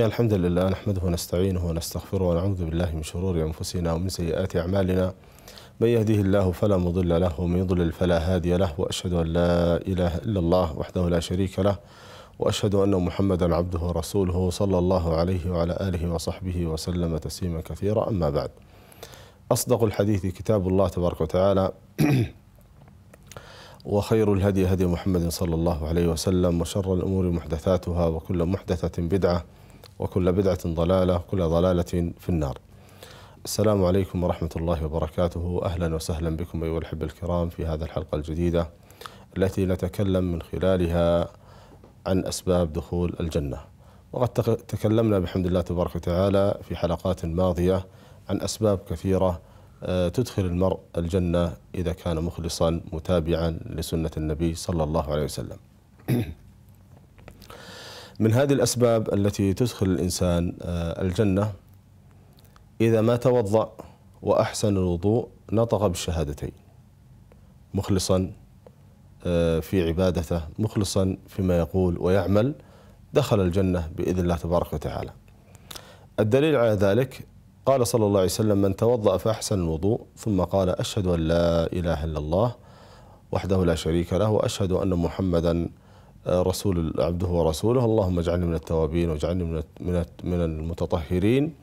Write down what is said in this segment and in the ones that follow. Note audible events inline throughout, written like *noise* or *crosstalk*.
إن الحمد لله نحمده ونستعينه ونستغفره ونعوذ بالله من شرور أنفسنا ومن سيئات أعمالنا من يهده الله فلا مضل له ومن يضلل فلا هادي له وأشهد أن لا إله إلا الله وحده لا شريك له وأشهد أن محمدا عبده ورسوله صلى الله عليه وعلى آله وصحبه وسلم تسليما كثيرا أما بعد أصدق الحديث كتاب الله تبارك وتعالى *clears throat* وخير الهدي هدي محمد صلى الله عليه وسلم وشر الأمور محدثاتها وكل محدثة بدعة وكل بدعة ضلالة كل ضلالة في النار السلام عليكم ورحمة الله وبركاته أهلا وسهلا بكم أيها الحب الكرام في هذه الحلقة الجديدة التي نتكلم من خلالها عن أسباب دخول الجنة وقد تكلمنا بحمد الله تبارك وتعالى في حلقات ماضية عن أسباب كثيرة آه، تدخل المرء الجنة إذا كان مخلصا متابعا لسنة النبي صلى الله عليه وسلم من هذه الأسباب التي تدخل الإنسان آه، الجنة إذا ما توضأ وأحسن الوضوء نطق بالشهادتين مخلصا آه، في عبادته مخلصا فيما يقول ويعمل دخل الجنة بإذن الله تبارك وتعالى الدليل على ذلك قال صلى الله عليه وسلم من توضأ فأحسن الوضوء ثم قال أشهد أن لا إله إلا الله وحده لا شريك له وأشهد أن محمدا رسول عبده ورسوله اللهم اجعلني من التوابين واجعلني من من المتطهرين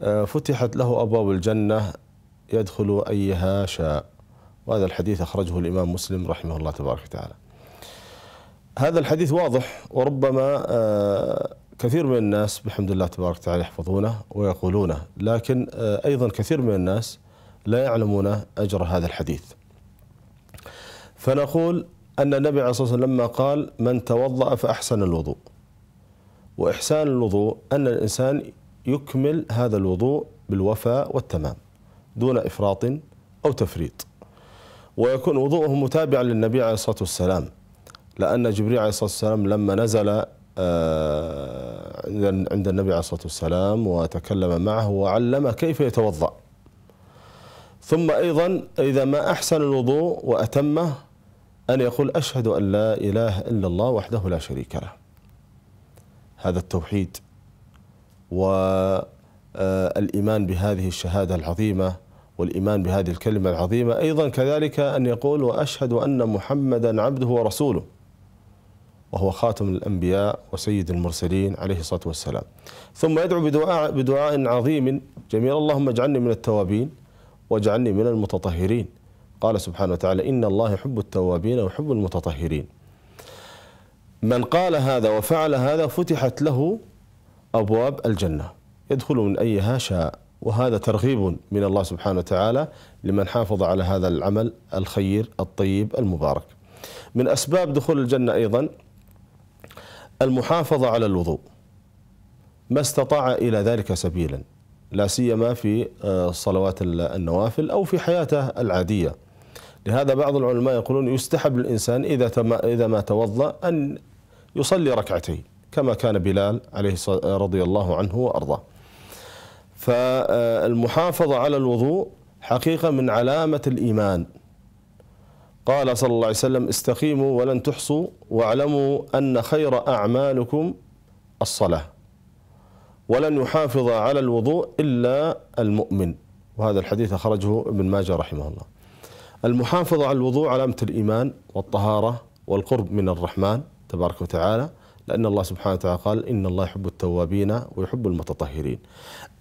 آه، فتحت له ابواب الجنه يدخل ايها شاء وهذا الحديث اخرجه الامام مسلم رحمه الله تبارك وتعالى هذا الحديث واضح وربما آه، كثير من الناس بحمد الله تبارك وتعالى يحفظونه ويقولونه لكن آه، ايضا كثير من الناس لا يعلمون اجر هذا الحديث فنقول أن النبي عليه الصلاة والسلام لما قال من توضأ فأحسن الوضوء وإحسان الوضوء أن الإنسان يكمل هذا الوضوء بالوفاء والتمام دون إفراط أو تفريط ويكون وضوءه متابعا للنبي عليه الصلاة والسلام لأن جبريل عليه الصلاة والسلام لما نزل آه، عند النبي عليه الصلاة والسلام وتكلم معه وعلم كيف يتوضأ ثم أيضا إذا ما أحسن الوضوء وأتمه أن يقول أشهد أن لا إله إلا الله وحده لا شريك له هذا التوحيد والإيمان آه، بهذه الشهادة العظيمة والإيمان بهذه الكلمة العظيمة أيضا كذلك أن يقول وأشهد أن محمدا عبده ورسوله وهو خاتم الأنبياء وسيد المرسلين عليه الصلاة والسلام ثم يدعو بدعاء, بدعاء عظيم جميل اللهم اجعلني من التوابين واجعلني من المتطهرين قال سبحانه وتعالى إن الله يحب التوابين ويحب المتطهرين من قال هذا وفعل هذا فتحت له أبواب الجنة يدخل من أيها شاء وهذا ترغيب من الله سبحانه وتعالى لمن حافظ على هذا العمل الخير الطيب المبارك من أسباب دخول الجنة أيضا المحافظة على الوضوء ما استطاع إلى ذلك سبيلا لا سيما في آه، صلوات النوافل أو في حياته العادية لهذا بعض العلماء يقولون يستحب للإنسان إذا, إذا ما توضأ أن يصلي ركعتين كما كان بلال عليه رضي الله عنه وأرضاه فالمحافظة على الوضوء حقيقة من علامة الإيمان قال صلى الله عليه وسلم استقيموا ولن تحصوا واعلموا أن خير أعمالكم الصلاة ولن يحافظ على الوضوء إلا المؤمن وهذا الحديث أخرجه ابن ماجه رحمه الله المحافظة على الوضوء علامة الإيمان والطهارة والقرب من الرحمن تبارك وتعالى لأن الله سبحانه وتعالى قال إن الله يحب التوابين ويحب المتطهرين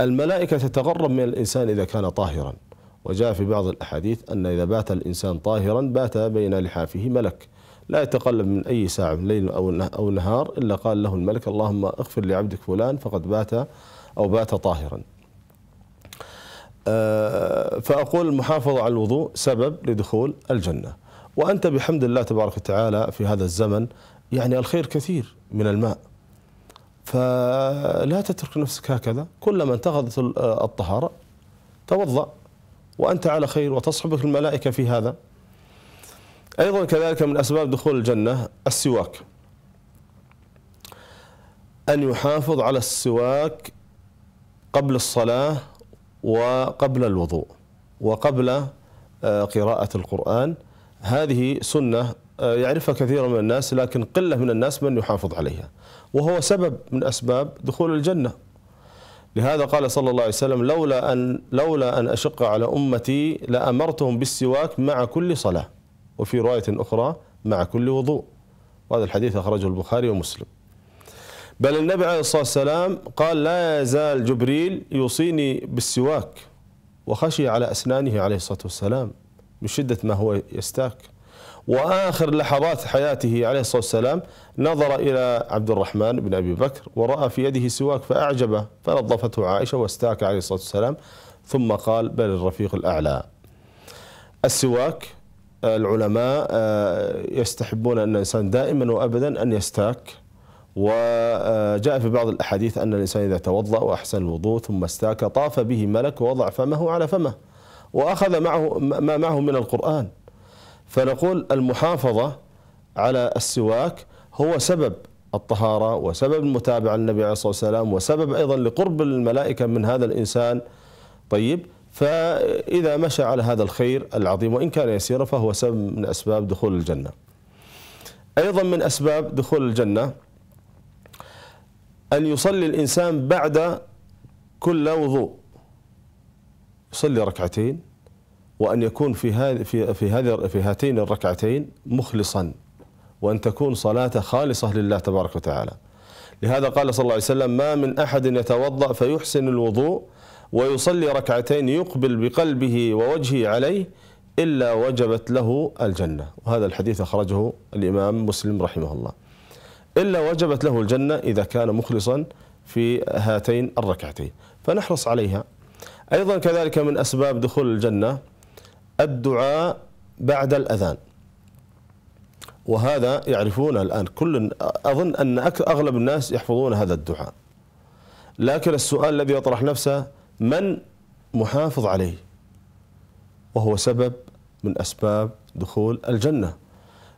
الملائكة تتغرب من الإنسان إذا كان طاهرا وجاء في بعض الأحاديث أن إذا بات الإنسان طاهرا بات بين لحافه ملك لا يتقلب من أي ساعة من ليل أو نهار إلا قال له الملك اللهم اغفر لعبدك فلان فقد بات أو بات طاهرا آه، فأقول المحافظة على الوضوء سبب لدخول الجنة وأنت بحمد الله تبارك وتعالى في هذا الزمن يعني الخير كثير من الماء فلا تترك نفسك هكذا كلما انتقضت آه، الطهارة توضأ وأنت على خير وتصحبك الملائكة في هذا أيضا كذلك من أسباب دخول الجنة السواك أن يحافظ على السواك قبل الصلاة وقبل الوضوء وقبل آه، قراءة القرآن هذه سنة آه، يعرفها كثير من الناس لكن قلة من الناس من يحافظ عليها وهو سبب من أسباب دخول الجنة لهذا قال صلى الله عليه وسلم لولا أن لولا أن أشق على أمتي لأمرتهم بالسواك مع كل صلاة وفي رواية أخرى مع كل وضوء وهذا الحديث أخرجه البخاري ومسلم بل النبي عليه الصلاة والسلام قال لا يزال جبريل يوصيني بالسواك وخشي على أسنانه عليه الصلاة والسلام من شدة ما هو يستاك وآخر لحظات حياته عليه الصلاة والسلام نظر إلى عبد الرحمن بن أبي بكر ورأى في يده سواك فأعجبه فنظفته عائشة واستاك عليه الصلاة والسلام ثم قال بل الرفيق الأعلى السواك العلماء آه، يستحبون أن الإنسان دائما وأبدا أن يستاك وجاء في بعض الأحاديث أن الإنسان إذا توضأ وأحسن الوضوء ثم استاك طاف به ملك ووضع فمه على فمه وأخذ معه ما معه من القرآن فنقول المحافظة على السواك هو سبب الطهارة وسبب المتابعة للنبي عليه الصلاة والسلام وسبب أيضا لقرب الملائكة من هذا الإنسان طيب فإذا مشى على هذا الخير العظيم وإن كان يسيرا فهو سبب من أسباب دخول الجنة أيضا من أسباب دخول الجنة أن يصلي الإنسان بعد كل وضوء يصلي ركعتين وأن يكون في هذه في في هذه في هاتين الركعتين مخلصا وأن تكون صلاته خالصة لله تبارك وتعالى لهذا قال صلى الله عليه وسلم ما من أحد يتوضأ فيحسن الوضوء ويصلي ركعتين يقبل بقلبه ووجهه عليه إلا وجبت له الجنة وهذا الحديث أخرجه الإمام مسلم رحمه الله إلا وجبت له الجنة إذا كان مخلصا في هاتين الركعتين فنحرص عليها أيضا كذلك من أسباب دخول الجنة الدعاء بعد الأذان وهذا يعرفونه الآن كل أظن أن أغلب الناس يحفظون هذا الدعاء لكن السؤال الذي يطرح نفسه من محافظ عليه وهو سبب من أسباب دخول الجنة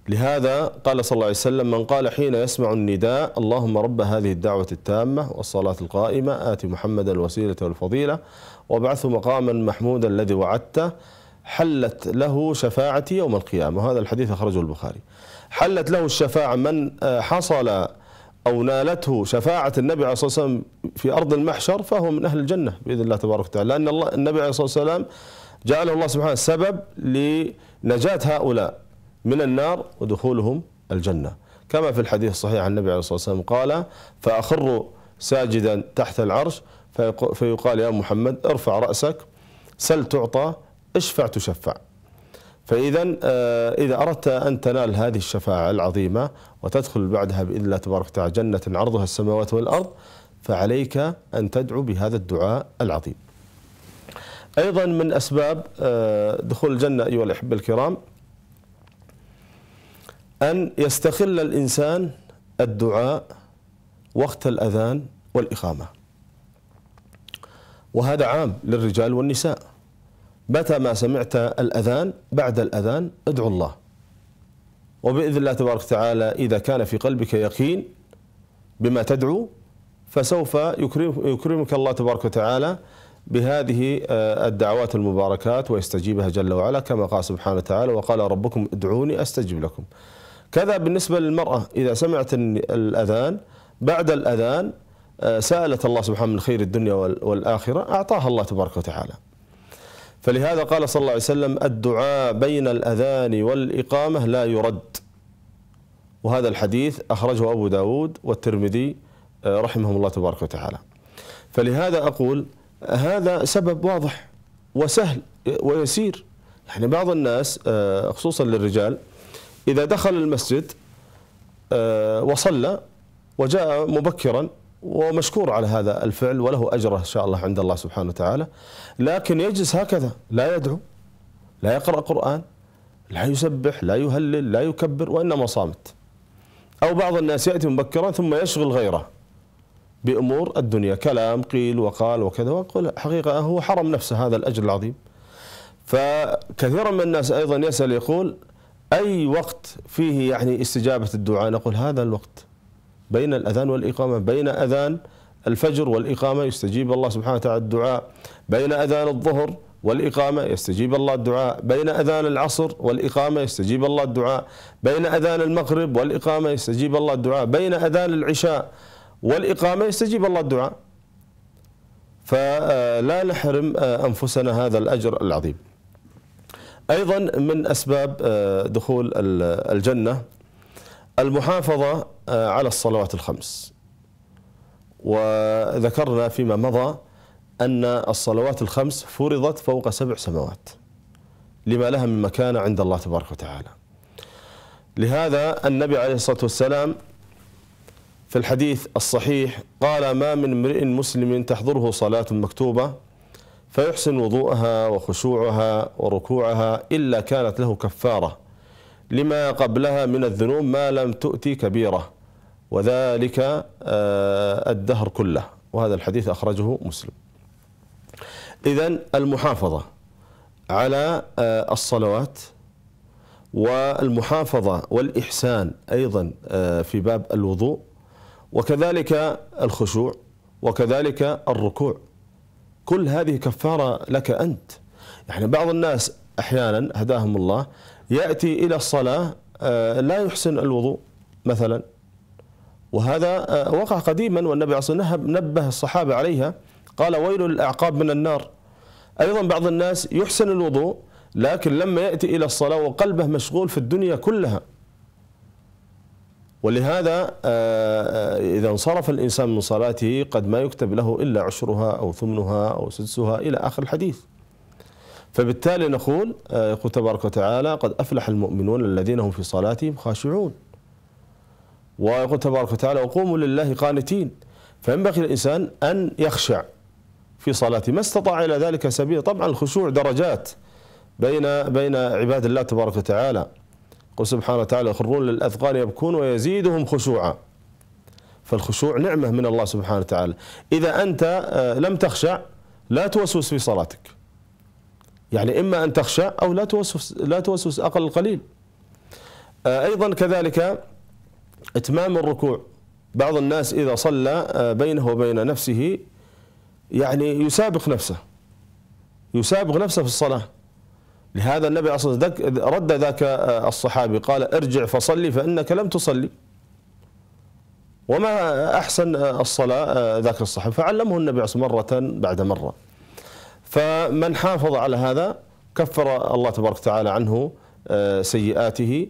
لهذا قال صلى الله عليه وسلم من قال حين يسمع النداء اللهم رب هذه الدعوة التامة والصلاة القائمة آت محمد الوسيلة والفضيلة وابعثه مقاما محمودا الذي وعدته حلت له شفاعتي يوم القيامة وهذا الحديث أخرجه البخاري حلت له الشفاعة من آه، حصل أو نالته شفاعة النبي عليه الصلاة والسلام في أرض المحشر فهو من أهل الجنة بإذن الله تبارك وتعالى لأن الله النبي عليه الصلاة والسلام جعله الله سبحانه سبب لنجاة هؤلاء من النار ودخولهم الجنة كما في الحديث الصحيح عن النبي عليه الصلاة والسلام قال فأخر ساجدا تحت العرش فيقال يا محمد ارفع رأسك سل تعطى اشفع تشفع فإذا آه، إذا أردت أن تنال هذه الشفاعة العظيمة وتدخل بعدها بإذن الله تبارك وتعالى جنة عرضها السماوات والأرض فعليك أن تدعو بهذا الدعاء العظيم أيضا من أسباب آه، دخول الجنة أيها الأحبة الكرام أن يستخل الإنسان الدعاء وقت الأذان والإقامة وهذا عام للرجال والنساء متى ما سمعت الأذان بعد الأذان ادعو الله وبإذن الله تبارك وتعالى إذا كان في قلبك يقين بما تدعو فسوف يكرمك الله تبارك وتعالى بهذه آه، الدعوات المباركات ويستجيبها جل وعلا كما قال سبحانه وتعالى وقال ربكم ادعوني استجب لكم كذا بالنسبة للمرأة إذا سمعت الأذان بعد الأذان آه، سألت الله سبحانه من خير الدنيا والآخرة أعطاها الله تبارك وتعالى فلهذا قال صلى الله عليه وسلم الدعاء بين الأذان والإقامة لا يرد وهذا الحديث أخرجه أبو داود والترمذي آه، رحمهم الله تبارك وتعالى فلهذا أقول هذا سبب واضح وسهل آه، ويسير يعني بعض الناس خصوصا للرجال إذا دخل المسجد آه، وصلى وجاء مبكرا ومشكور على هذا الفعل وله أجره إن شاء الله عند الله سبحانه وتعالى لكن يجلس هكذا لا يدعو لا يقرأ قرآن لا يسبح لا يهلل لا يكبر وإنما صامت أو بعض الناس يأتي مبكرا ثم يشغل غيره بأمور الدنيا كلام قيل وقال وكذا وقل حقيقة هو حرم نفسه هذا الأجر العظيم فكثيرا من الناس أيضا يسأل يقول أي وقت فيه يعني استجابة الدعاء نقول هذا الوقت بين الأذان والإقامة بين أذان الفجر والإقامة يستجيب الله سبحانه وتعالى الدعاء بين أذان الظهر والإقامة يستجيب الله الدعاء بين أذان العصر والإقامة يستجيب الله الدعاء بين أذان المغرب والإقامة يستجيب الله الدعاء بين أذان العشاء والإقامة يستجيب الله الدعاء فلا نحرم أنفسنا هذا الأجر العظيم أيضا من أسباب آه، دخول الجنة المحافظة آه، على الصلوات الخمس وذكرنا فيما مضى أن الصلوات الخمس فرضت فوق سبع سماوات لما لها من مكانة عند الله تبارك وتعالى لهذا النبي عليه الصلاة والسلام في الحديث الصحيح قال ما من امرئ مسلم تحضره صلاة مكتوبة فيحسن وضوءها وخشوعها وركوعها إلا كانت له كفارة لما قبلها من الذنوب ما لم تؤتي كبيرة وذلك آه، الدهر كله وهذا الحديث أخرجه مسلم إذا المحافظة على آه، الصلوات والمحافظة والإحسان أيضا آه، في باب الوضوء وكذلك الخشوع وكذلك الركوع كل هذه كفارة لك أنت يعني بعض الناس أحيانا هداهم الله يأتي إلى الصلاة آه، لا يحسن الوضوء مثلا وهذا آه، وقع قديما والنبي صلى الله عليه وسلم نبه الصحابة عليها قال ويل الأعقاب من النار أيضا بعض الناس يحسن الوضوء لكن لما يأتي إلى الصلاة وقلبه مشغول في الدنيا كلها ولهذا آه، آه، إذا انصرف الإنسان من صلاته قد ما يكتب له إلا عشرها أو ثمنها أو سدسها إلى آخر الحديث فبالتالي نقول آه، يقول تبارك وتعالى قد أفلح المؤمنون الذين هم في صلاتهم خاشعون ويقول تبارك وتعالى وقوموا لله قانتين فينبغي الإنسان أن يخشع في صلاته ما استطاع إلى ذلك سبيل طبعا الخشوع درجات بين بين عباد الله تبارك وتعالى قل سبحانه وتعالى يخرون للأذقان يبكون ويزيدهم خشوعا فالخشوع نعمة من الله سبحانه وتعالى إذا أنت آه، لم تخشع لا توسوس في صلاتك يعني إما أن تخشع أو لا توسوس لا توسوس أقل القليل آه، أيضا كذلك إتمام الركوع بعض الناس إذا صلى آه، بينه وبين نفسه يعني يسابق نفسه يسابق نفسه في الصلاة لهذا النبي أصلا ذك رد ذاك آه، الصحابي قال ارجع فصلي فإنك لم تصلي وما أحسن آه، الصلاة آه، ذاك الصحابي فعلمه النبي صلى مرة بعد مرة فمن حافظ على هذا كفر الله تبارك وتعالى عنه سيئاته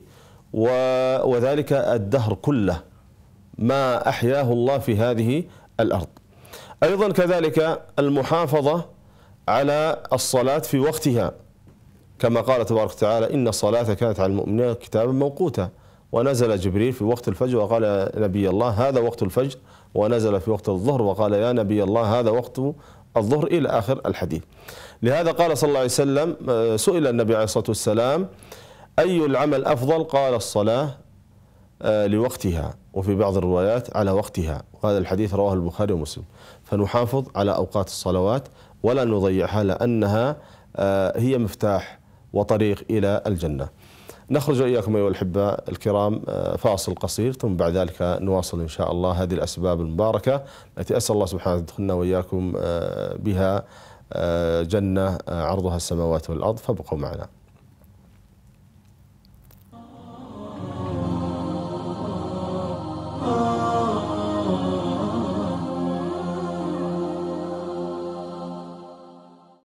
وذلك الدهر كله ما أحياه الله في هذه الأرض أيضا كذلك المحافظة على الصلاة في وقتها كما قال تبارك وتعالى إن الصلاة كانت على المؤمنين كتابا موقوتا ونزل جبريل في وقت الفجر وقال يا نبي الله هذا وقت الفجر ونزل في وقت الظهر وقال يا نبي الله هذا وقت الظهر إلى آخر الحديث لهذا قال صلى الله عليه وسلم آه، سئل النبي عليه الصلاة والسلام أي العمل أفضل قال الصلاة آه، لوقتها وفي بعض الروايات على وقتها وهذا الحديث رواه البخاري ومسلم فنحافظ على أوقات الصلوات ولا نضيعها لأنها آه، هي مفتاح وطريق إلى الجنة نخرج إياكم أيها الأحبة الكرام آه، فاصل قصير ثم بعد ذلك نواصل إن شاء الله هذه الأسباب المباركة التي أسأل الله سبحانه أن يدخلنا وإياكم آه، بها آه، جنة عرضها السماوات والأرض فابقوا معنا